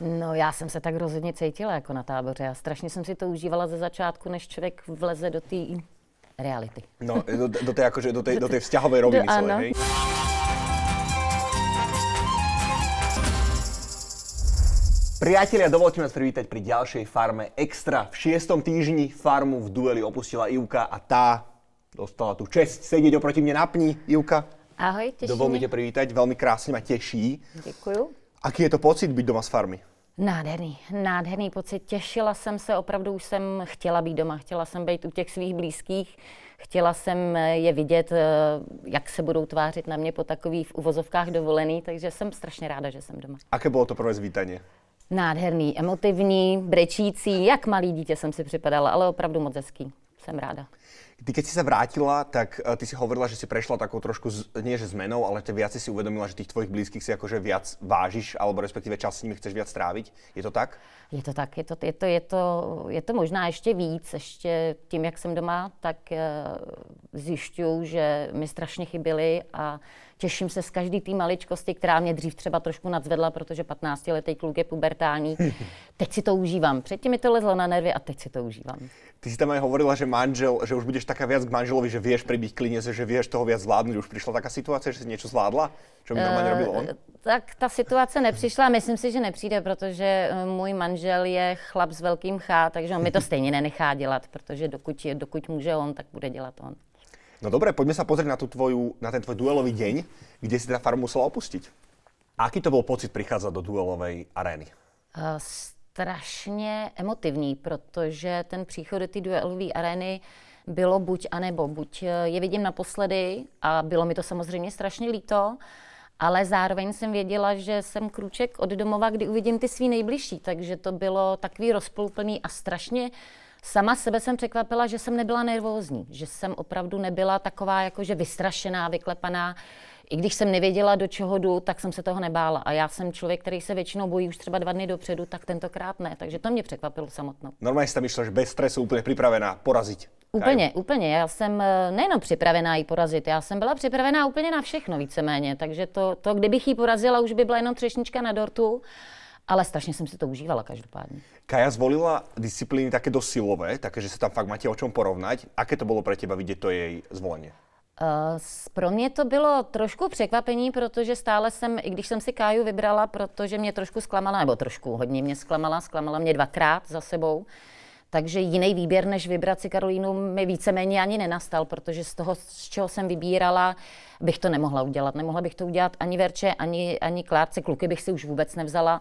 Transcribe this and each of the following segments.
No já jsem se tak rozhodně cítila jako na táboře a strašně jsem si to užívala ze začátku, než člověk vleze do té reality. No, do, do té jakože, do té, do té vzťahové roviny do, celé, ano. Hej? Priatelia, dovolte mi privítať pri ďalšej farme Extra. V šiestom týždni farmu v dueli opustila Ivka a tá dostala tu čest sedieť oproti mne na pni. Ivka, Ahoj, mi Dovolíte privítať, velmi krásne ma teší. Děkuju. Aký je to pocit být doma z farmy? Nádherný, nádherný pocit. Těšila jsem se, opravdu už jsem chtěla být doma, chtěla jsem být u těch svých blízkých, chtěla jsem eh, je vidět, eh, jak se budou tvářit na mě po takových uvozovkách dovolený, takže jsem strašně ráda, že jsem doma. Aké bylo to pro vás vítaně? Nádherný, emotivní, brečící, jak malý dítě jsem si připadala, ale opravdu moc hezký. Jsem ráda. Ty keď si sa vrátila, tak eh, ty si hovorila, že si prešla takou trošku, z, nie že zmenou, ale te viac si uvedomila, že tých tvojich blízkych si akože viac vážiš, alebo respektíve čas s nimi chceš viac stráviť. Je to tak? Je to tak, je to, je to, je to, je to možná ještě víc, ještě tím, jak jsem doma, tak eh, zjišťuju, že mi strašně chybili a uh, Těším se z každý té maličkosti, která mě dřív třeba trošku nadzvedla, protože 15-letý kluk je pubertální. Teď si to užívám. Předtím mi to lezlo na nervy a teď si to užívám. Ty si tam aj hovorila, že manžel, že už budeš taká viac k manželovi, že vieš pribiť klině, že vieš toho viac zvládnuť. Už přišla taká situace, že si něco zvládla? Čo by normálně eh, robil on? Tak ta situace nepřišla, myslím si, že nepřijde, protože eh, můj manžel je chlap s velkým chá, takže on mi to stejně nenechá dělat, protože dokud, dokud může on, tak bude dělat on. No dobre, poďme sa pozrieť na, tú tvoju, na ten tvoj duelový deň, kde si teda farmu musela opustiť. A aký to byl pocit přicházet do duelové arény? Uh, strašně emotivní, protože ten příchod do té duelové arény bylo buď a nebo. Buď eh, je vidím naposledy a bylo mi to samozřejmě strašně líto, ale zároveň jsem věděla, že jsem krůček od domova, kdy uvidím ty svý nejbližší, takže to bylo takový rozplouplný a strašně uh, Sama sebe jsem překvapila, že jsem nebyla nervózní, že jsem opravdu nebyla taková jakože vystrašená, vyklepaná. I když jsem nevěděla, do čeho jdu, tak jsem se toho nebála. A já jsem člověk, který se většinou bojí už třeba dva dny dopředu, tak tentokrát ne. Takže to mě překvapilo samotnou. Normálně jste myšla, že bez stresu úplně připravená porazit. Úplně, Kaju. úplně. Já jsem eh, nejenom připravená ji porazit, já jsem byla připravená úplně na všechno víceméně. Takže to, to kdybych ji porazila, už by byla jenom třešnička na dortu ale strašně jsem si to užívala každopádně. Kaja zvolila disciplíny také do silové, takže se tam fakt máte o čem porovnať. Aké to bylo pro teba vidět to její zvolení? Uh, pro mě to bylo trošku překvapení, protože stále jsem, i když jsem si Káju vybrala, protože mě trošku zklamala, nebo trošku hodně mě zklamala, zklamala mě dvakrát za sebou, takže jiný výběr, než vybrat si Karolínu, mi víceméně ani nenastal, protože z toho, z čeho jsem vybírala, bych to nemohla udělat. Nemohla bych to udělat ani Verče, ani, ani Klárce. Kluky bych si už vůbec nevzala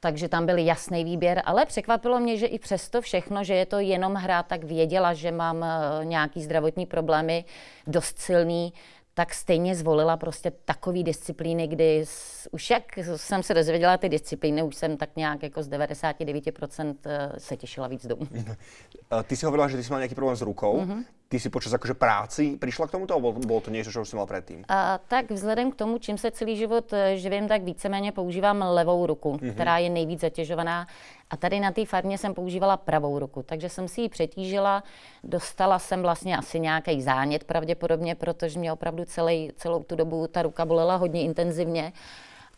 takže tam byl jasný výběr, ale překvapilo mě, že i přesto všechno, že je to jenom hra, tak věděla, že mám eh, nějaký zdravotní problémy dost silný, tak stejně zvolila prostě takové disciplíny, kdy už jak jsem se dozvěděla ty disciplíny, už jsem tak nějak jako z 99% eh, se těšila víc domů. Eh, ty si hovorila, že ty jsi měla nějaký problém s rukou. Mm-hmm. Ty si počas jakože práci přišla k tomuto, nebo bylo to něco, co jsi měla předtím? A, eh, tak vzhledem k tomu, čím se celý život živím, tak víceméně používám levou ruku, mm-hmm. která je nejvíc zatěžovaná. A tady na té farmě jsem používala pravou ruku, takže jsem si ji přetížila. Dostala jsem vlastně asi nějaký zánět pravděpodobně, protože mě opravdu celý, celou tu dobu ta ruka bolela hodně intenzivně,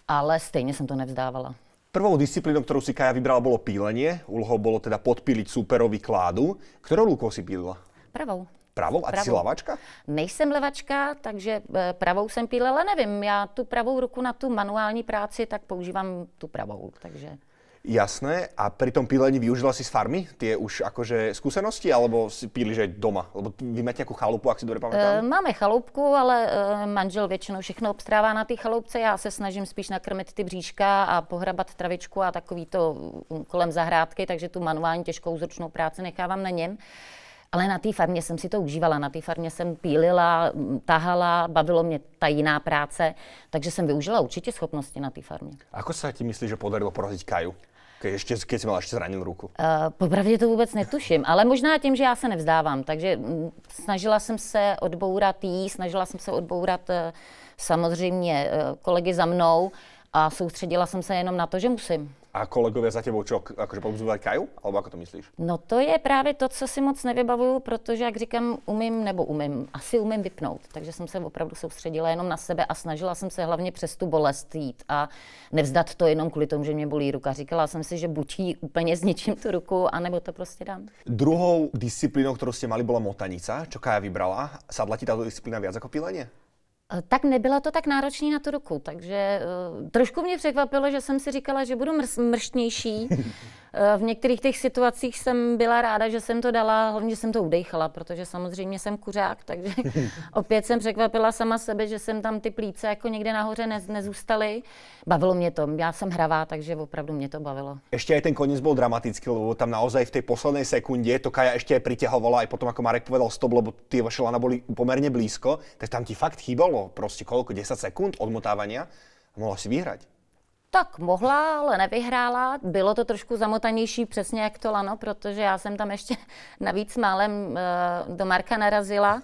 ale stejně jsem to nevzdávala. Prvou disciplínou, kterou si Kaja vybrala, bylo pílenie. Úlohou bylo teda podpílit superový kládu. Kterou rukou si pílila? Pravou. Pravou? A ty jsi levačka? Nejsem levačka, takže e, pravou jsem pílela, nevím. Já tu pravou ruku na tu manuální práci, tak používám tu pravou. Takže... Jasné. A pri tom pílení využila si z farmy tie už akože skúsenosti, alebo si píliš aj doma? Lebo vy máte nejakú chalupu, ak si dobre pamätám? E, máme chalupku, ale e, manžel většinou všechno obstrává na té chalupce. Já se snažím spíš nakrmit ty bříška a pohrabat travičku a takový to mm, kolem zahrádky, takže tu manuální těžkou zručnou práci nechávám na něm. Ale na té farmě jsem si to užívala. Na té farmě jsem pílila, tahala, bavilo mě ta jiná práce, takže jsem využila určitě schopnosti na té farmě. Ako se ti myslíš, že podarilo porazit Kaju? když ještě, když jsi měla ještě zranil ruku. Uh, popravdě to vůbec netuším, ale možná tím, že já se nevzdávám. Takže mm, snažila jsem se odbourat jí, snažila jsem se odbourat eh, samozřejmě eh, kolegy za mnou a soustředila jsem se jenom na to, že musím. A kolegové za tebou čo, akože Kaju? Alebo ako to myslíš? No to je právě to, co si moc nevybavuju, protože, jak říkám, umím nebo umím, asi umím vypnout. Takže jsem se opravdu soustředila jenom na sebe a snažila jsem se hlavně přes tu bolest jít a nevzdat to jenom kvůli tomu, že mě bolí ruka. Říkala jsem si, že buď jí úplně zničím tu ruku, anebo to prostě dám. Druhou disciplínou, kterou jste mali, byla motanica, čo Kaja vybrala. Sadla ti tato disciplína víc jako pilenie? Eh, tak nebyla to tak náročný na tu ruku. Takže uh, trošku mě překvapilo, že jsem si říkala, že budu mrštnější, Eh, v některých těch situacích jsem byla ráda, že jsem to dala, hlavně, že jsem to udechla, protože samozřejmě jsem kuřák, takže opět jsem překvapila sama sebe, že jsem tam ty plíce jako někde nahoře ne- nezůstaly. Bavilo mě to, já jsem hravá, takže opravdu mě to bavilo. Ještě i ten konec byl dramatický, lebo tam naozaj v té poslední sekundě to Kaja ještě přitěhovala i potom, jako Marek povedal stop, lebo ty vaše lana byly poměrně blízko, tak tam ti fakt chýbalo prostě kolik, 10 sekund odmotávania a mohla si vyhrať. Tak mohla, ale nevyhrála. Bylo to trošku zamotanější přesně jak to lano, protože já jsem tam ještě navíc málem eh, do Marka narazila.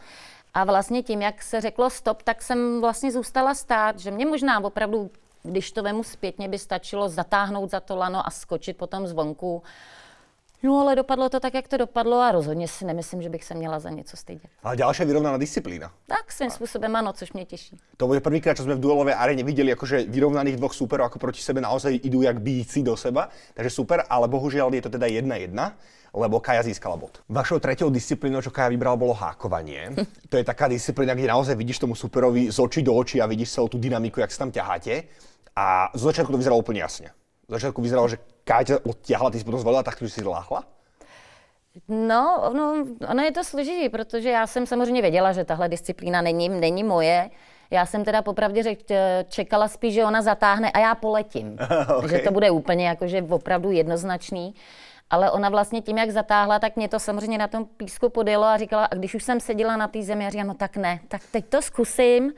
A vlastně tím, jak se řeklo stop, tak jsem vlastně zůstala stát, že mě možná opravdu, když to vemu zpětně, by stačilo zatáhnout za to lano a skočit potom zvonku. Uh, No ale dopadlo to tak, jak to dopadlo a rozhodně si nemyslím, že bych se měla za něco stydět. A další vyrovnaná disciplína. Tak svým způsobem ano, což mě těší. To bude prvníkrát, co jsme v duelové aréně viděli, jakože vyrovnaných dvoch superů jako proti sebe naozaj jdou jak bíjící do seba, takže super, ale bohužel je to teda jedna jedna lebo Kaja získala bod. Vašou třetí disciplínou, čo Kaja vybrala, bylo hákování. To je taká disciplína, kde naozaj vidíš tomu superovi z očí do očí a vidíš celou tu dynamiku, jak se tam ťaháte. A z začátku to vyzeralo úplně jasně v začátku jako vyzeralo, že Káťa odtěhla, ty jsi potom zvolila tak, že jsi láhla? No, ono, ono je to složitý, protože já jsem samozřejmě věděla, že tahle disciplína není, není moje. Já jsem teda popravdě řek, čekala spíš, že ona zatáhne a já poletím. okay. Že to bude úplně jakože opravdu jednoznačný. Ale ona vlastně tím, jak zatáhla, tak mě to samozřejmě na tom písku podjelo a říkala, a když už jsem seděla na té zemi, a říkala, no tak ne, tak teď to zkusím.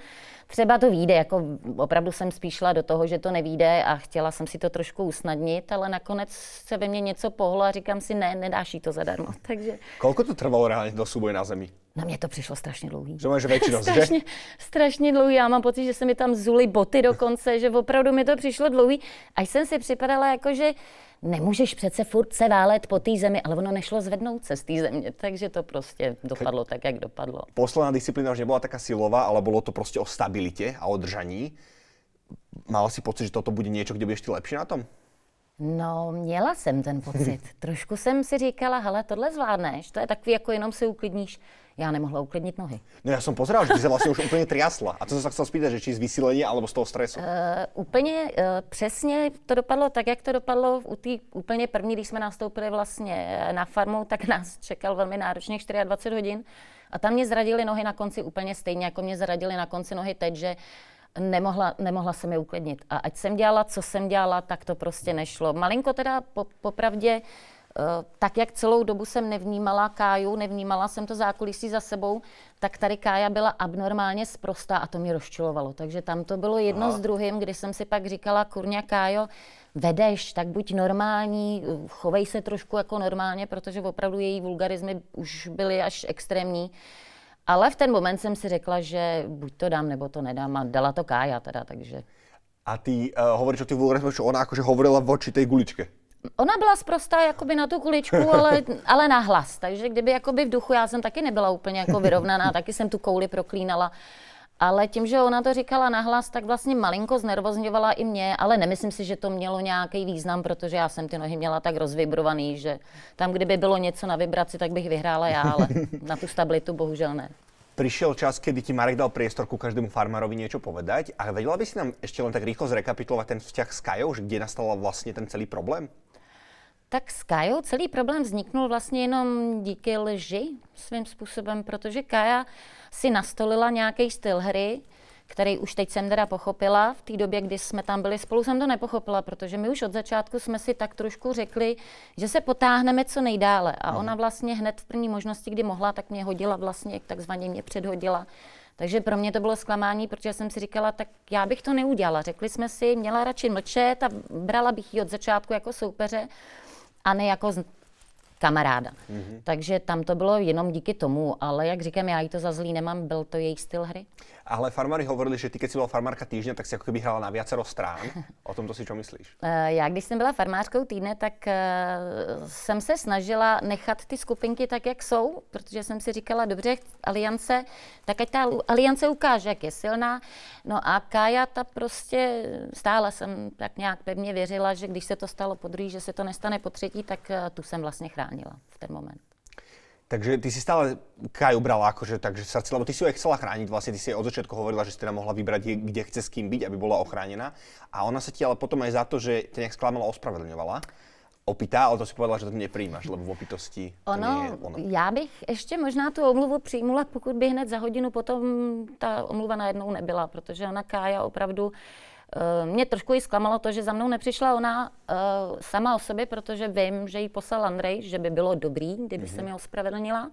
Třeba to vyjde, jako opravdu jsem spíš šla do toho, že to nevíde a chtěla jsem si to trošku usnadnit, ale nakonec se ve mně něco pohlo a říkám si, ne, nedáš jí to zadarmo. Takže... Kolko to trvalo reálně do souboje na zemi? Na mě to přišlo strašně dlouhý. Že máš většinost, strašně, že? Strašně dlouhý. Já mám pocit, že se mi tam zuly boty dokonce, že opravdu mi to přišlo dlouhý. Až jsem si připadala jako, že nemůžeš přece furt se válet po té zemi, ale ono nešlo zvednout se z té země, takže to prostě dopadlo tak, jak dopadlo. Posledná disciplína už nebyla taká silová, ale bylo to prostě o stabilitě a o držaní. Mala si pocit, že toto bude něco, kde budeš ty lepší na tom? No, měla jsem ten pocit. Trošku jsem si říkala, hele, tohle zvládneš, to je takový, jako jenom si uklidníš já nemohla uklidnit nohy. No já jsem pozrál, že se vlastně už úplně triasla. A co se se chcel spýtat, že či z vysílení alebo z toho stresu. Uh, úplně uh, přesně to dopadlo tak, jak to dopadlo u té úplně první, když jsme nastoupili vlastně eh, na farmu, tak nás čekal velmi náročně 24 hodin. A tam mě zradili nohy na konci úplně stejně, jako mě zradili na konci nohy teď, že nemohla, nemohla jsem je uklidnit. A ať jsem dělala, co jsem dělala, tak to prostě nešlo. Malinko teda po, popravdě Eh, tak jak celou dobu jsem nevnímala Káju, nevnímala jsem to zákulisí za sebou, tak tady Kája byla abnormálně sprostá a to mě rozčilovalo. Takže tam to bylo jedno Aha. s druhým, kdy jsem si pak říkala, kurňa Kájo, vedeš, tak buď normální, chovej se trošku jako normálně, protože opravdu její vulgarizmy už byly až extrémní. Ale v ten moment jsem si řekla, že buď to dám, nebo to nedám a dala to Kája teda, takže... A ty uh, hovoríš o těch vulgarizmech, že ona jakože hovorila v oči té guličke. Ona byla zprostá jakoby na tu kuličku, ale, ale na hlas. Takže kdyby jakoby v duchu, já jsem taky nebyla úplně jako vyrovnaná, taky jsem tu kouli proklínala. Ale tím, že ona to říkala nahlas, tak vlastně malinko znervozňovala i mě, ale nemyslím si, že to mělo nějaký význam, protože já jsem ty nohy měla tak rozvibrovaný, že tam, kdyby bylo něco na vibraci, tak bych vyhrála já, ale na tu stabilitu bohužel ne. Přišel čas, kdy ti Marek dal priestor ku každému farmárovi něco povedať a vedela by si nám ještě len tak rýchlo zrekapitulovat ten vzťah s Kajou, že kde nastal vlastně ten celý problém? Tak s Kajou celý problém vzniknul vlastně jenom díky lži svým způsobem, protože Kaja si nastolila nějaký styl hry, který už teď jsem teda pochopila. V té době, kdy jsme tam byli spolu, jsem to nepochopila, protože my už od začátku jsme si tak trošku řekli, že se potáhneme co nejdále. A ona vlastně hned v první možnosti, kdy mohla, tak mě hodila vlastně, takzvaně mě předhodila. Takže pro mě to bylo zklamání, protože jsem si říkala, tak já bych to neudělala. Řekli jsme si, měla radši mlčet a brala bych ji od začátku jako soupeře a ne jako z kamaráda. Mm-hmm. Takže tam to bylo jenom díky tomu, ale jak říkám, já i to za zlý nemám, byl to jejich styl hry ale farmáři hovorili, že ty, když jsi byla farmárka týdne, tak si jako kdyby hrála na viacero strán. O tom to si čo myslíš? Eh, já, když jsem byla farmářkou týdne, tak eh, jsem se snažila nechat ty skupinky tak, jak jsou, protože jsem si říkala, dobře, aliance, tak ať ta aliance ukáže, jak je silná. No a Kája, ta prostě stále jsem tak nějak pevně věřila, že když se to stalo po druhý, že se to nestane po třetí, tak eh, tu jsem vlastně chránila v ten moment. Takže ty si stále Kaju brala akože takže srdce. lebo ty si ju aj chcela chrániť, vlastne ty si od začiatku hovorila, že si teda mohla vybrať, kde chce s kým byť, aby bola ochránená. A ona sa ti ale potom aj za to, že ťa nejak sklamala, ospravedlňovala opitá, ale to si povedala, že to nepřijímáš, lebo v opitosti to ono, je ono. Já bych ještě možná tu omluvu přijmula, pokud by hned za hodinu potom ta omluva najednou nebyla, protože ona Kája opravdu uh, Eh, mě trošku i zklamalo to, že za mnou nepřišla ona eh, sama o sobě, protože vím, že jí poslal Andrej, že by bylo dobrý, kdyby mm-hmm. se mhm. mi ospravedlnila.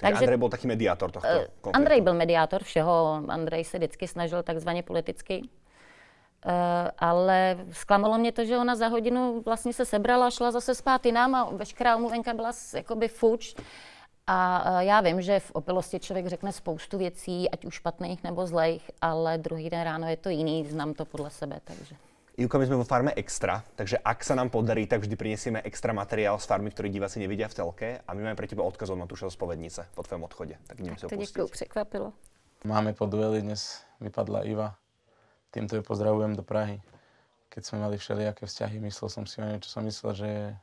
Takže Andrej byl taky mediátor tohto eh, konfliktu. Andrej byl mediátor všeho. Andrej se vždycky snažil takzvaně politicky. Uh, ale zklamalo mě to, že ona za hodinu vlastně se sebrala, šla zase zpátky nám a veškerá omluvenka byla jakoby fuč. Uh, a e, já vím, že v opilosti člověk řekne spoustu věcí, ať už špatných nebo zlejch, ale druhý den ráno je to jiný, znám to podle sebe, takže. Juka, my jsme vo farme Extra, takže ak se nám podarí, tak vždy přinesieme extra materiál z farmy, který diváci nevidí v telke a my máme pro tebe odkaz od Matuša Spovednice po tvém odchodě. Tak jdeme se ho děkuju, překvapilo. Máme po dueli, dnes vypadla Iva. Tímto je pozdravujem do Prahy. Keď jsme měli všelijaké vzťahy, myslel jsem si o něj, čo myslel, že...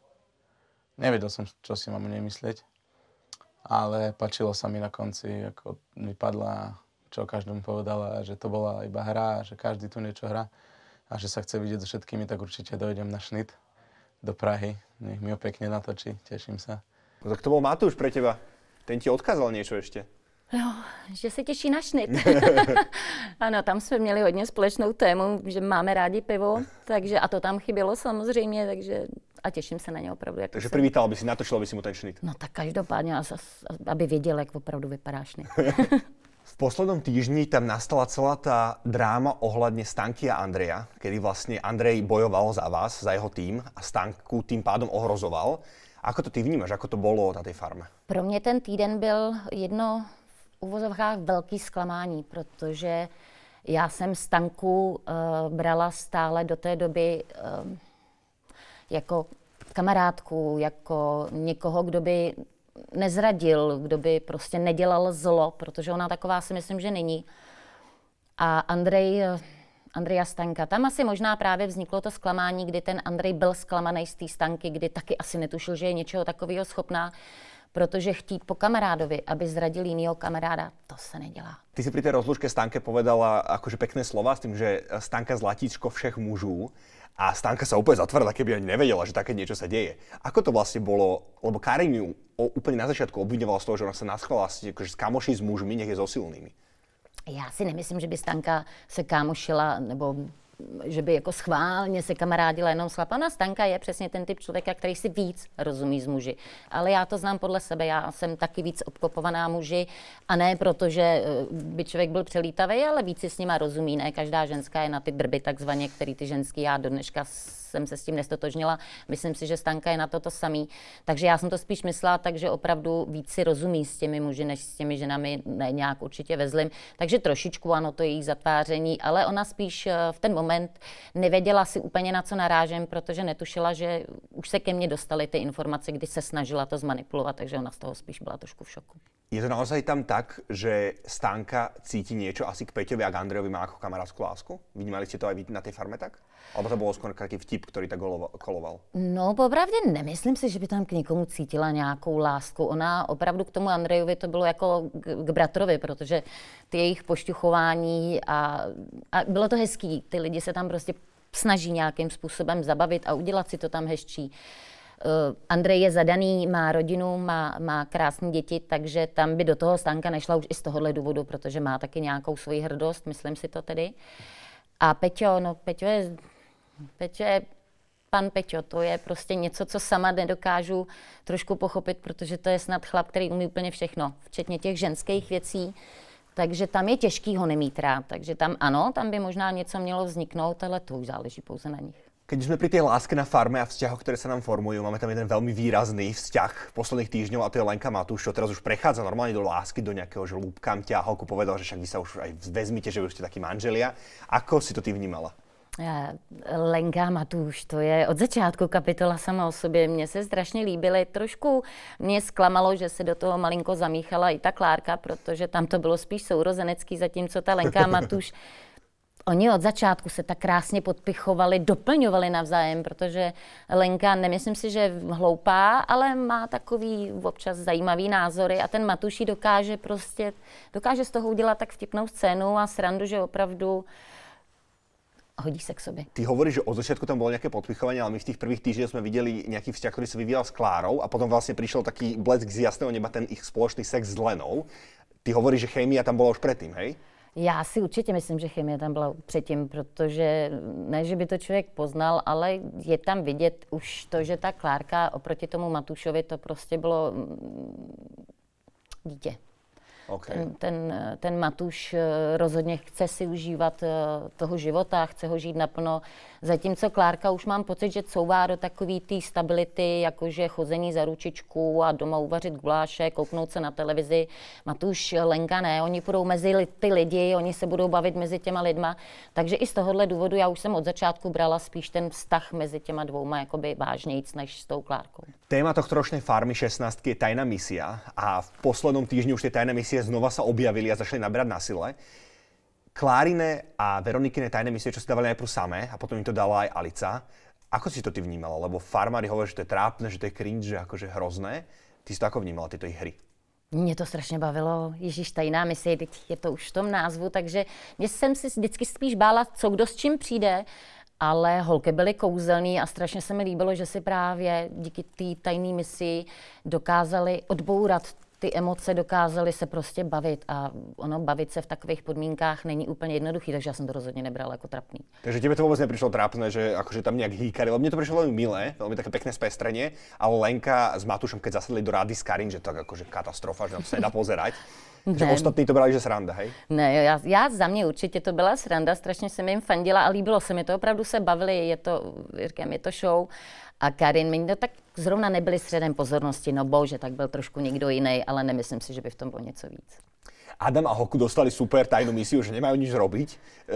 Nevedel jsem, co si mám o ale páčilo sa mi na konci, ako vypadla, čo každému povedala, že to bola iba hra, že každý tu niečo hrá a že sa chce vidieť so všetkými, tak určite dojdem na šnit do Prahy. Nech mi ho pekne natočí, teším sa. No tak to bol Matúš pre teba. Ten ti odkázal niečo ešte. No, že se těší na šnit. ano, tam jsme měli hodně společnou tému, že máme rádi pivo, takže a to tam chybělo samozřejmě, takže a těším se na ně opravdu. Jak Takže se... privítal by si, natočil by si mu ten šnit. No tak každopádně, aby věděl, jak opravdu vypadá šnit. V poslednom týždni tam nastala celá ta dráma ohledně Stanky a Andreja, kedy vlastně Andrej bojoval za vás, za jeho tým a Stanku tím pádem ohrozoval. Ako to ty vnímáš, ako to bylo na té farmě? Pro mě ten týden byl jedno v uvozovkách velký zklamání, protože já jsem Stanku uh, brala stále do té doby uh, jako kamarádku, jako někoho, kdo by nezradil, kdo by prostě nedělal zlo, protože ona taková si myslím, že není. A Andrej, Andreja Stanka, tam asi možná právě vzniklo to zklamání, kdy ten Andrej byl zklamaný z té stanky, kdy taky asi netušil, že je něčeho takového schopná. Protože chtít po kamarádovi, aby zradil jiného kamaráda, to se nedělá. Ty si při té rozlučke Stanke povedala jakože pěkné slova s tím, že Stanka zlatíčko všech mužů. A Stanka se úplně zatvrdla, keby ani nevěděla, že také něco se děje. Ako to vlastně bylo? lebo Karin ju o, úplně na začátku obvinovala z toho, že ona se naschvala akože s kamoší s mužmi, nech je so silnými. Já si nemyslím, že by Stanka se kámošila nebo že by jako schválně se kamarádila jenom s chlapama. No Stanka je přesně ten typ člověka, který si víc rozumí s muži. Ale já to znám podle sebe, já jsem taky víc obkopovaná muži a ne proto, že eh, by člověk byl přelítavý, ale víc si s nima rozumí. Ne každá ženská je na ty drby takzvaně, který ty ženský já do dneška jsem se s tím nestotožnila. Myslím si, že Stanka je na to to samý. Takže já jsem to spíš myslela takže opravdu víc si rozumí s těmi muži, než s těmi ženami ne, nějak určitě vezlim. Takže trošičku ano, to její zatváření, ale ona spíš eh, v ten moment nevěděla si úplně na co narážem, protože netušila, že už se ke mně dostaly ty informace, kdy se snažila to zmanipulovat, takže ona z toho spíš byla trošku v šoku. Je to naozaj tam tak, že Stanka cíti niečo asi k Peťovi a k Andrejovi má ako kamarádskou lásku? Vnímali ste to aj vy na tej farme tak? Alebo to bylo skôr taký vtip, ktorý tak koloval? No, popravdě nemyslím si, že by tam k někomu cítila nějakou lásku. Ona opravdu k tomu Andrejovi to bylo jako k, k bratrovi, protože ty jejich pošťuchování a, a bylo to hezký. Ty lidi se tam prostě snaží nějakým způsobem zabavit a udělat si to tam hezčí. Uh, Eh, Andrej je zadaný, má rodinu, má, má krásné děti, takže tam by do toho stánka nešla už i z tohohle důvodu, protože má taky nějakou svoji hrdost, myslím si to tedy. A Peťo, no Peťo je, Peťo je pan Peťo, to je prostě něco, co sama nedokážu trošku pochopit, protože to je snad chlap, který umí úplně všechno, včetně těch ženských věcí. Takže tam je těžký ho nemít rád. Takže tam ano, tam by možná něco mělo vzniknout, ale to už záleží pouze na nich. Keď jsme pri té láske na farme a vzťahoch, které se nám formují, máme tam jeden velmi výrazný vzťah posledných týždňov a to je Lenka Matuš, čo teraz už prechádza normálně do lásky, do nějakého žlúbka, ťahoku, povedal, že však vy sa už aj vezmite, že už ste takí manželia. Ako si to ty vnímala? Lenka Matuš, to je od začátku kapitola sama o sobě. Mně se strašně líbily. Trošku mě zklamalo, že se do toho malinko zamíchala i ta Klárka, protože tam to bylo spíš sourozenecký, zatímco ta Lenka Matuš Oni od začátku se tak krásně podpichovali, doplňovali navzájem, protože Lenka, nemyslím si, že je hloupá, ale má takový občas zajímavý názory a ten Matuší dokáže prostě, dokáže z toho udělat tak vtipnou scénu a srandu, že opravdu hodí se k sobě. Ty hovoríš, že od začátku tam bylo nějaké podpichování, ale my v těch prvních týdnech jsme viděli nějaký vzťah, který se vyvíjel s Klárou a potom vlastně přišel taký blesk z jasného neba, ten ich společný sex s Lenou. Ty hovoríš, že chemie tam byla už předtím, hej? Já si určitě myslím, že chemie tam byla předtím, protože ne, že by to člověk poznal, ale je tam vidět už to, že ta Klárka oproti tomu Matušovi to prostě bylo mm, dítě. Okay. Ten, ten, ten Matuš eh, rozhodně chce si užívat eh, toho života, chce ho žít naplno. Zatímco Klárka už mám pocit, že couvá do takové té stability, jakože chození za ručičku a doma uvařit guláše, kouknout se na televizi. Matuš, Lenka ne, oni budou mezi ty lidi, oni se budou bavit mezi těma lidma. Takže i z tohohle důvodu já už jsem od začátku brala spíš ten vztah mezi těma dvouma jakoby vážnějíc než s tou Klárkou. Téma tohtoročné farmy 16 je tajná misia a v posledním týdnu už ty tajné misie misie znova sa objavili a začali naberať na sile. Klárine a Veronikine tajné misie, čo si dávali najprv samé a potom im to dala aj Alica. Ako si to ty vnímala? Lebo farmári hovorí, že to je trápne, že to je cringe, že akože hrozné. Ty si to ako vnímala, tyto ich hry? Mě to strašně bavilo. Ježíš, tajná misie, teď je to už v tom názvu, takže mě jsem si vždycky spíš bála, co kdo s čím přijde, ale holky byly kouzelný a strašně se mi líbilo, že si právě díky té tajné misi dokázali odbourat ty emoce dokázaly se prostě bavit a ono bavit se v takových podmínkách není úplně jednoduchý, takže já jsem to rozhodně nebrala jako trapný. Takže by to vůbec nepřišlo trápné, že akože tam nějak hýkali, ale mně to přišlo velmi milé, velmi také pekné straně. ale Lenka s Matušem, keď zasedli do rády s Karin, že tak jakože katastrofa, že tam se nedá pozerať. Že ostatní to brali, že sranda, hej? Ne, já, já za mě určitě to byla sranda, strašně jsem jim fandila a líbilo se mi to, opravdu se bavili, je to, říkám, je to show a Karin Mindo tak zrovna nebyli středem pozornosti, no bože, tak byl trošku někdo jiný, ale nemyslím si, že by v tom bylo něco víc. Adam a Hoku dostali super tajnou misi, že nemají nic robiť. Eh,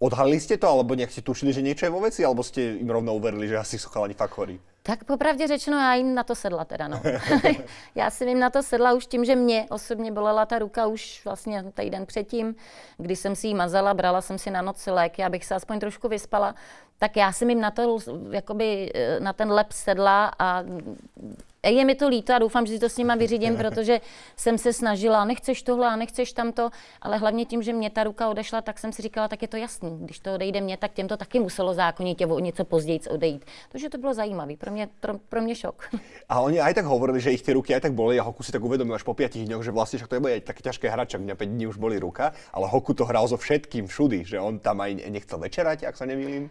odhalili jste to, alebo nějak ste tušili, že něco je vo veci, alebo jste jim rovnou uverili, že asi jsou chalani fakt chorí? Tak popravdě řečeno, já jim na to sedla teda, no. já jsem jim na to sedla už tím, že mě osobně bolela ta ruka už vlastně týden předtím, kdy jsem si ji mazala, brala jsem si na noc léky, abych se aspoň trošku vyspala, tak já jsem jim na, to, jakoby, eh, na ten lep sedla a je mi to líto a doufám, že si to s nima vyřídím, protože jsem se snažila, nechceš tohle a nechceš tamto, ale hlavně tím, že mě ta ruka odešla, tak jsem si říkala, tak je to jasný. Když to odejde mě, tak těm to taky muselo zákonitě o něco později odejít. Takže to bylo zajímavé, pro mě, pro, pro mě šok. A oni aj tak hovorili, že jich ty ruky aj tak boli a Hoku si tak uvědomil až po pěti dňoch, že vlastně že to je také těžké hračak, mě pět dní už boli ruka, ale Hoku to hrál so všetkým všudy, že on tam aj nechcel večerať, jak se nemýlím.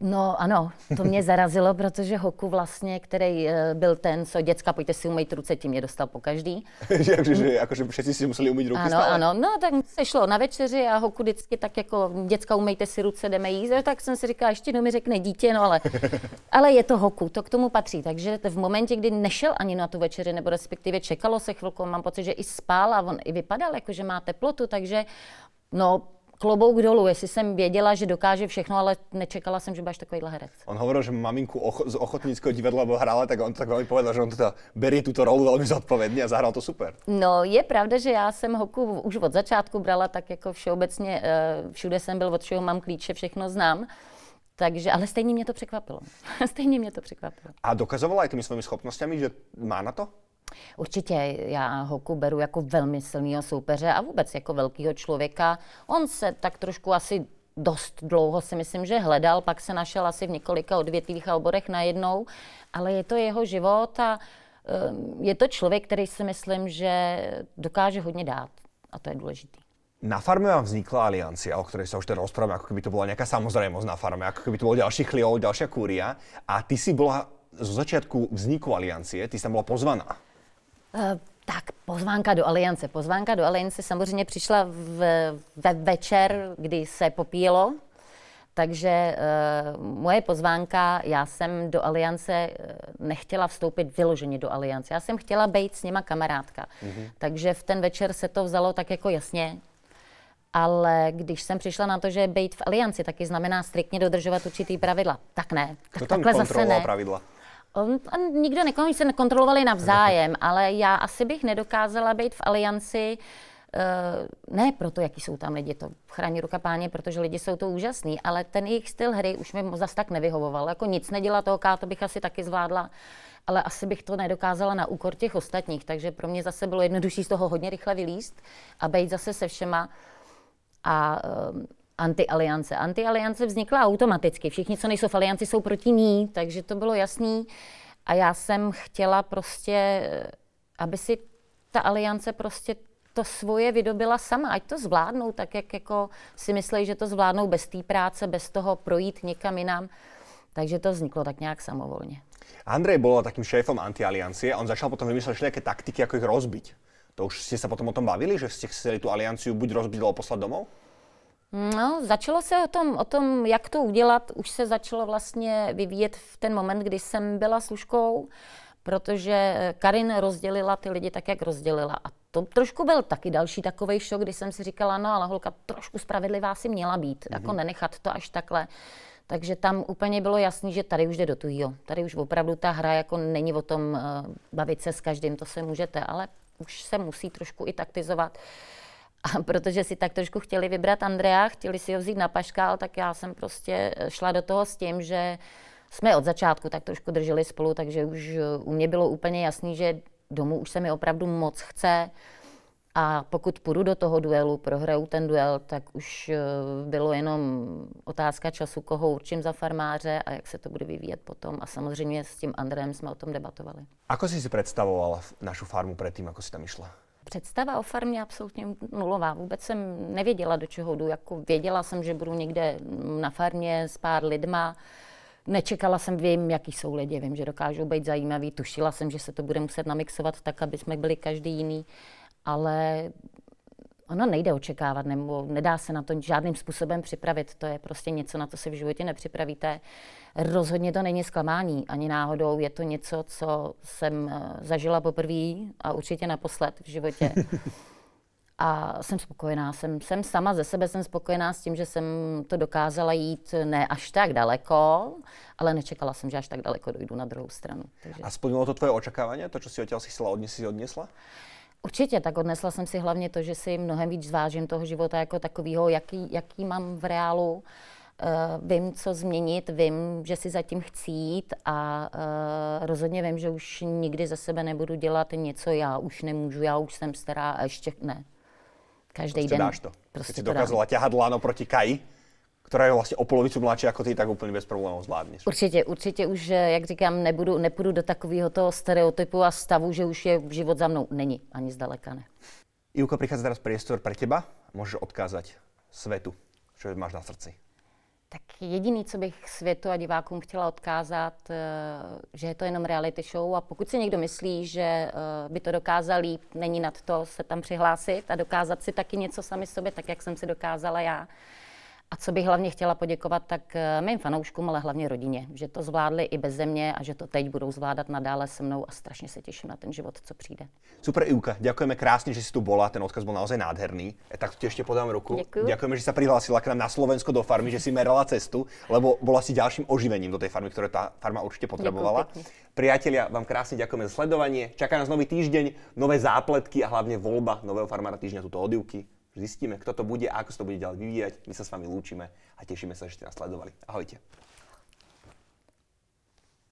No ano, to mě zarazilo, protože Hoku vlastně, který eh, byl ten, co děcka, pojďte si umýt ruce, tím mě dostal po každý. Jakože jako, jakože všichni si museli umýt ruce. Ano, stále. ano, no tak se šlo na večeři a Hoku vždycky tak jako děcka umýjte si ruce, jdeme jíst, tak jsem si říkala, ještě no mi řekne dítě, no ale, ale je to Hoku, to k tomu patří. Takže v momentě, kdy nešel ani na tu večeři, nebo respektive čekalo se chvilku, mám pocit, že i spál a on i vypadal, jako že má teplotu, takže No, klobouk dolů, jestli jsem věděla, že dokáže všechno, ale nečekala jsem, že budeš takovýhle herec. On hovoril, že maminku ocho, z ochotnického divadla byl hrála, tak on to tak velmi povedal, že on teda berie tuto rolu velmi zodpovědně a zahrál to super. No, je pravda, že já jsem hoku už od začátku brala tak jako všeobecně, eh, všude jsem byl, od všeho mám klíče, všechno znám. Takže, ale stejně mě to překvapilo. stejně mě to překvapilo. A dokazovala i těmi svými schopnostmi, že má na to? Určitě já Hoku beru jako velmi silného soupeře a vůbec jako velkého člověka. On se tak trošku asi dost dlouho si myslím, že hledal, pak se našel asi v několika odvětvích a oborech najednou, ale je to jeho život a ehm, je to člověk, který si myslím, že dokáže hodně dát a to je důležité. Na farme vám vznikla aliancia, o ktorej sa už teda rozprávame, ako keby to bola nejaká samozrejmosť na farme, ako keby to bol ďalší chliol, ďalšia kúria. A ty si bola zo začiatku vzniku aliancie, ty si tam bola pozvaná. Eh, tak, pozvánka do Aliance. Pozvánka do Aliance samozřejmě přišla v, ve večer, kdy se popíjelo, takže uh, moje pozvánka, já jsem do Aliance eh, nechtěla vstoupit vyloženě do Aliance. Já jsem chtěla být s nima kamarádka. Mm-hmm. Takže v ten večer se to vzalo tak jako jasně. Ale když jsem přišla na to, že být v Alianci taky znamená striktně dodržovat určitý pravidla, tak ne. Tak Kdo tam takhle zase ne. pravidla? Nikdo nekontroloval, se nekontrolovali navzájem, ale já asi bych nedokázala být v alianci Uh, ne proto, jaký jsou tam lidi, to chrání ruka páně, protože lidi jsou to úžasný, ale ten jejich styl hry už mi zas tak nevyhovoval. Jako nic nedělá toho K, to bych asi taky zvládla, ale asi bych to nedokázala na úkor těch ostatních, takže pro mě zase bylo jednodušší z toho hodně rychle vylíst a být zase se všema. A uh, antialiance. Antialiance vznikla automaticky. Všichni, co nejsou v alianci, jsou proti ní, takže to bylo jasný. A já jsem chtěla prostě, aby si ta aliance prostě to svoje vydobila sama, ať to zvládnou tak, jak jako si myslí, že to zvládnou bez té práce, bez toho projít někam jinam. Takže to vzniklo tak nějak samovolně. Andrej byl takým šéfem antialiancie a on začal potom vymýšlet nějaké taktiky, jak jich rozbit. To už jste se potom o tom bavili, že jste chtěli tu alianci buď rozbít, nebo poslat domů? No, začalo se o tom, o tom, jak to udělat, už se začalo vlastně vyvíjet v ten moment, kdy jsem byla služkou, protože eh, Karin rozdělila ty lidi tak, jak rozdělila. A to trošku byl taky další takový šok, kdy jsem si říkala, no ale holka trošku spravedlivá si měla být, mm-hmm. jako nenechat to až takhle. Takže tam úplně bylo jasný, že tady už jde do tujího. Tady už opravdu ta hra jako není o tom uh, bavit se s každým, to se můžete, ale už se musí trošku i taktizovat. Uh, a protože si tak trošku chtěli vybrat Andrea, chtěli si ho vzít na paškál, tak já jsem prostě eh, šla do toho s tím, že jsme od začátku tak trošku drželi spolu, takže už eh, u mě bylo úplně jasný, že domů už se mi opravdu moc chce. A pokud půjdu do toho duelu, prohraju ten duel, tak už eh, bylo jenom otázka času, koho určím za farmáře a jak se to bude vyvíjet potom. A samozřejmě s tím Andrem jsme o tom debatovali. Ako jsi si představovala našu farmu předtím, jako si tam išla? představa o farmě absolutně nulová. Vůbec jsem nevěděla, do čeho jdu. Jako věděla jsem, že budu někde na farmě s pár lidma. Nečekala jsem, vím, jaký jsou lidi, vím, že dokážou být zajímavý. Tušila jsem, že se to bude muset namixovat tak, aby jsme byli každý jiný. Ale ono nejde očekávat, nebo nedá se na to žádným způsobem připravit. To je prostě něco, na co se v životě nepřipravíte. Rozhodně to není zklamání, ani náhodou. Je to něco, co jsem eh, zažila poprvé a určitě naposled v životě. A jsem spokojená, jsem, jsem sama ze sebe, jsem spokojená s tím, že jsem to dokázala jít eh, ne až tak daleko, ale nečekala jsem, že až tak daleko dojdu na druhou stranu. Takže... A splnilo to tvoje očekávání, to, co si těla si chcela odnesla? si odniesla? Určitě, tak odnesla jsem si hlavně to, že si mnohem víc zvážím toho života jako takového, jaký, jaký mám v reálu. Uh, vím, co změnit, vím, že si zatím chci jít a uh, rozhodně vím, že už nikdy za sebe nebudu dělat něco, já už nemůžu, já už jsem stará a ještě ne. Každý prostě den. Dáš to. Prostě Když to dokázala těhat lano proti kaji, která je vlastně o polovicu mladší jako ty, tak úplně bez problémů zvládneš. Určitě, určitě už, eh, jak říkám, nebudu, nepůjdu do takového toho stereotypu a stavu, že už je život za mnou. Není, ani zdaleka ne. Ivko, přichází teraz priestor pro těba. Můžeš odkázat světu, co máš na srdci. Tak jediný, co bych světu a divákům chtěla odkázat, eh, že je to jenom reality show a pokud si někdo myslí, že eh, by to dokázal líp, není nad to se tam přihlásit a dokázat si taky něco sami sobě, tak jak jsem si dokázala já. A co bych hlavně chtěla poděkovat, tak eh, mým fanouškům, ale hlavně rodině, že to zvládli i bez země a že to teď budou zvládat nadále se mnou a strašně se těším na ten život, co přijde. Super, Iuka, děkujeme krásně, že jsi tu bola, ten odkaz byl naozaj nádherný. Eh, tak ti ještě podám ruku. Děkuji. Děkujeme, že se přihlásila k nám na Slovensko do farmy, že si merala cestu, lebo byla si dalším oživením do té farmy, které ta farma určitě potřebovala. Priatelia, vám krásně děkujeme za sledování. Čaká nás nový týždeň, nové zápletky a hlavně volba nového farmára týždňa tuto od Iuky zistíme, kto to bude a ako sa to bude ďalej vyvíjať. My sa s vami lúčime a tešíme sa, že ste nás sledovali. Ahojte.